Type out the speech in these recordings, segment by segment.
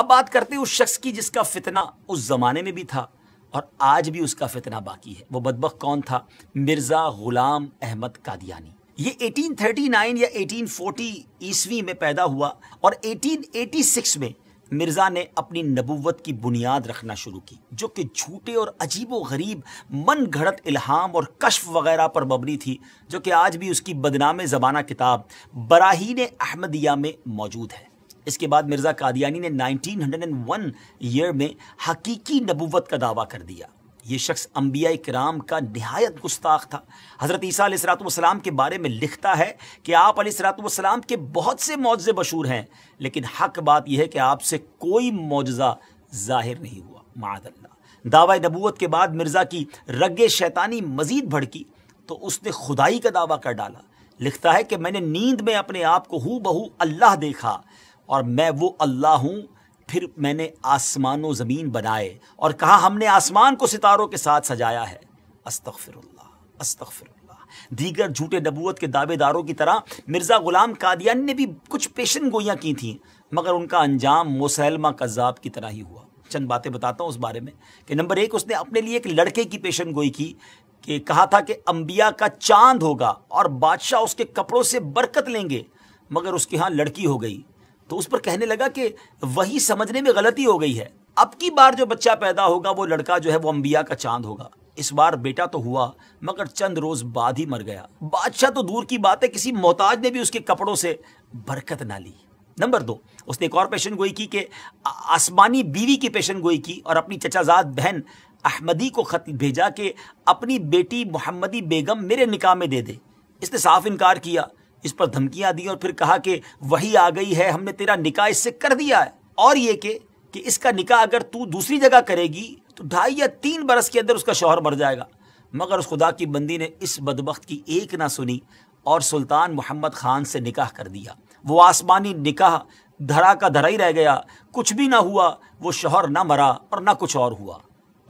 अब बात करते हैं उस शख्स की जिसका फितना उस ज़माने में भी था और आज भी उसका फितना बाकी है वो बदबक कौन था मिर्ज़ा ग़ुलाम अहमद कादियानी ये 1839 या 1840 ईस्वी में पैदा हुआ और 1886 में मिर्ज़ा ने अपनी नबूवत की बुनियाद रखना शुरू की जो कि झूठे और अजीबो गरीब मन घड़त इल्हाम और कश्फ वगैरह पर मबनी थी जो कि आज भी उसकी बदनाम ज़बाना किताब बराहीन अहमदिया में मौजूद है इसके बाद मिर्ज़ा कादियानी ने 1901 ईयर में हकीकी नबूवत का दावा कर दिया ये शख्स अम्बिया कराम का नहायत गुस्ताख था हज़रत ईसा सलाम के बारे में लिखता है कि आप सलाम के बहुत से मुआवजे मशहूर हैं लेकिन हक बात यह है कि आपसे कोई मुआवजा ज़ाहिर नहीं हुआ मादल्ला दावा नबूत के बाद मिर्ज़ा की रग शैतानी मज़ीद भड़की तो उसने खुदाई का दावा कर डाला लिखता है कि मैंने नींद में अपने आप को हु बहू अल्लाह देखा और मैं वो अल्लाह हूँ फिर मैंने आसमान व ज़मीन बनाए और कहा हमने आसमान को सितारों के साथ सजाया है अस्तफ़िरल्ला अस्तफ़िर दीगर झूठे नबूत के दावेदारों की तरह मिर्ज़ा ग़ुलाम कादियान ने भी कुछ पेशन गोइयाँ की थीं मगर उनका अंजाम मुसलमा कज़ाब की तरह ही हुआ चंद बातें बताता हूँ उस बारे में कि नंबर एक उसने अपने लिए एक लड़के की पेशन गोई की कि कहा था कि अम्बिया का चांद होगा और बादशाह उसके कपड़ों से बरकत लेंगे मगर उसके यहाँ लड़की हो गई तो उस पर कहने लगा कि वही समझने में गलती हो गई है अब की बार जो बच्चा पैदा होगा वो लड़का जो है वो अम्बिया का चांद होगा इस बार बेटा तो हुआ मगर चंद रोज बाद ही मर गया बादशाह तो दूर की बात है किसी मोहताज ने भी उसके कपड़ों से बरकत ना ली नंबर दो उसने एक और पेशन गोई की कि आसमानी बीवी की पेशन गोई की और अपनी चचाजाद बहन अहमदी को खत भेजा कि अपनी बेटी मोहम्मदी बेगम मेरे निकाह में दे दे इसने साफ इनकार किया इस पर धमकियां दी और फिर कहा कि वही आ गई है हमने तेरा निकाह इससे कर दिया है और ये के कि इसका निकाह अगर तू दूसरी जगह करेगी तो ढाई या तीन बरस के अंदर उसका शौहर मर जाएगा मगर उस खुदा की बंदी ने इस बदबख्त की एक ना सुनी और सुल्तान मोहम्मद ख़ान से निकाह कर दिया वो आसमानी निकाह धरा का धरा ही रह गया कुछ भी ना हुआ वो शौहर ना मरा और ना कुछ और हुआ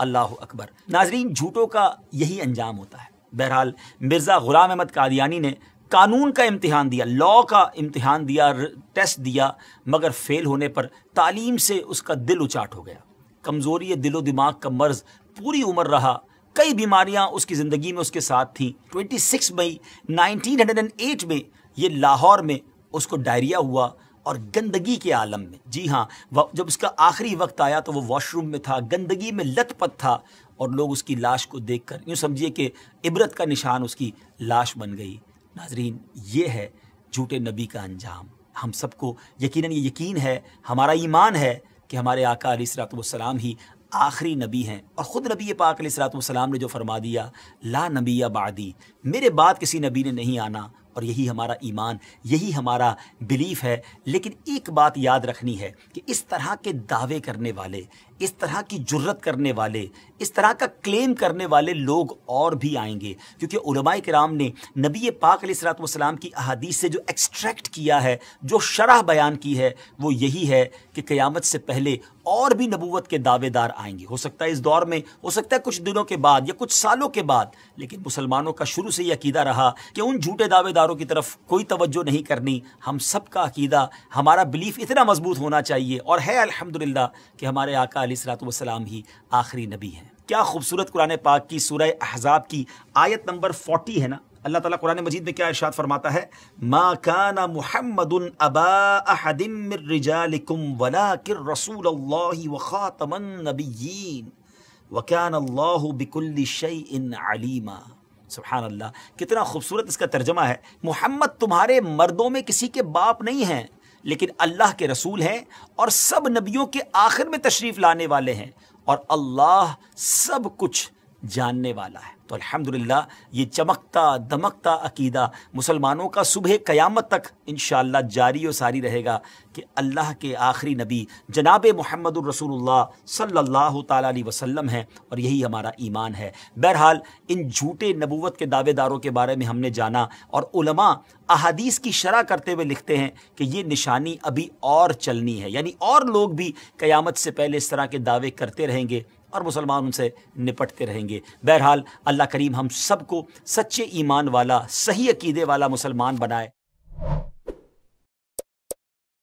अल्लाह अकबर नाजरीन झूठों का यही अंजाम होता है बहरहाल मिर्ज़ा ग़ुलाम अहमद कादियानी ने कानून का इम्तहान दिया लॉ का इम्तहान दिया टेस्ट दिया मगर फेल होने पर तालीम से उसका दिल उचाट हो गया कमज़ोरी दिलो दिमाग का मर्ज़ पूरी उम्र रहा कई बीमारियां उसकी ज़िंदगी में उसके साथ थीं 26 मई 1908 में ये लाहौर में उसको डायरिया हुआ और गंदगी के आलम में जी हाँ जब उसका आखिरी वक्त आया तो वो वॉशरूम में था गंदगी में पत था और लोग उसकी लाश को देखकर यूँ समझिए कि इबरत का निशान उसकी लाश बन गई नाजरीन ये है झूठे नबी का अंजाम हम सबको यकीन ये यकीन है हमारा ईमान है कि हमारे आका अली ही आखिरी नबी हैं और ख़ुद नबी पाक सलाम ने जो फरमा दिया ला नबी बादी मेरे बाद किसी नबी ने नहीं आना और यही हमारा ईमान यही हमारा बिलीफ है लेकिन एक बात याद रखनी है कि इस तरह के दावे करने वाले इस तरह की जुर्रत करने वाले इस तरह का क्लेम करने वाले लोग और भी आएंगे क्योंकि उलमाए कराम ने नबी पाक सलाम की अहादीस से जो एक्सट्रैक्ट किया है जो शरह बयान की है वो यही है कि क़यामत से पहले और भी नबूवत के दावेदार आएंगे हो सकता है इस दौर में हो सकता है कुछ दिनों के बाद या कुछ सालों के बाद लेकिन मुसलमानों का शुरू से ही अकीदा रहा कि उन झूठे दावेदारों की तरफ कोई तवज्जो नहीं करनी हम सब का अकीदा हमारा बिलीफ इतना मजबूत होना चाहिए और है अल्हम्दुलिल्लाह कि हमारे आका अली वसलाम ही आखिरी नबी हैं क्या खूबसूरत कुरान पाक की सूरह अहजाब की आयत नंबर फोर्टी है ना अल्लाह ताला कुरान मजीद में क्या इरशाद फरमाता है मा काना मुहम्मद अबादिम रसूल व वकान अल्लाह बिकुल्ल इन अलीमा सुबहान अल्लाह कितना खूबसूरत इसका तर्जमा है मोहम्मद तुम्हारे मर्दों में किसी के बाप नहीं हैं लेकिन अल्लाह के रसूल हैं और सब नबियों के आखिर में तशरीफ़ लाने वाले हैं और अल्लाह सब कुछ जानने वाला है तो अल्हम्दुलिल्लाह ये चमकता दमकता अकीदा मुसलमानों का सुबह क़यामत तक इन जारी और सारी रहेगा कि अल्लाह के आखिरी नबी जनाब मोहम्मद रसूलुल्लाह सल्लल्लाहु अलैहि वसल्लम हैं और यही हमारा ईमान है बहरहाल इन झूठे नबूवत के दावेदारों के बारे में हमने जाना और उलमा अहादीस की शरह करते हुए लिखते हैं कि ये निशानी अभी और चलनी है यानी और लोग भी क़यामत से पहले इस तरह के दावे करते रहेंगे और मुसलमान उनसे निपटते रहेंगे बहरहाल अल्लाह करीम हम सबको सच्चे ईमान वाला सही अकीदे वाला मुसलमान बनाए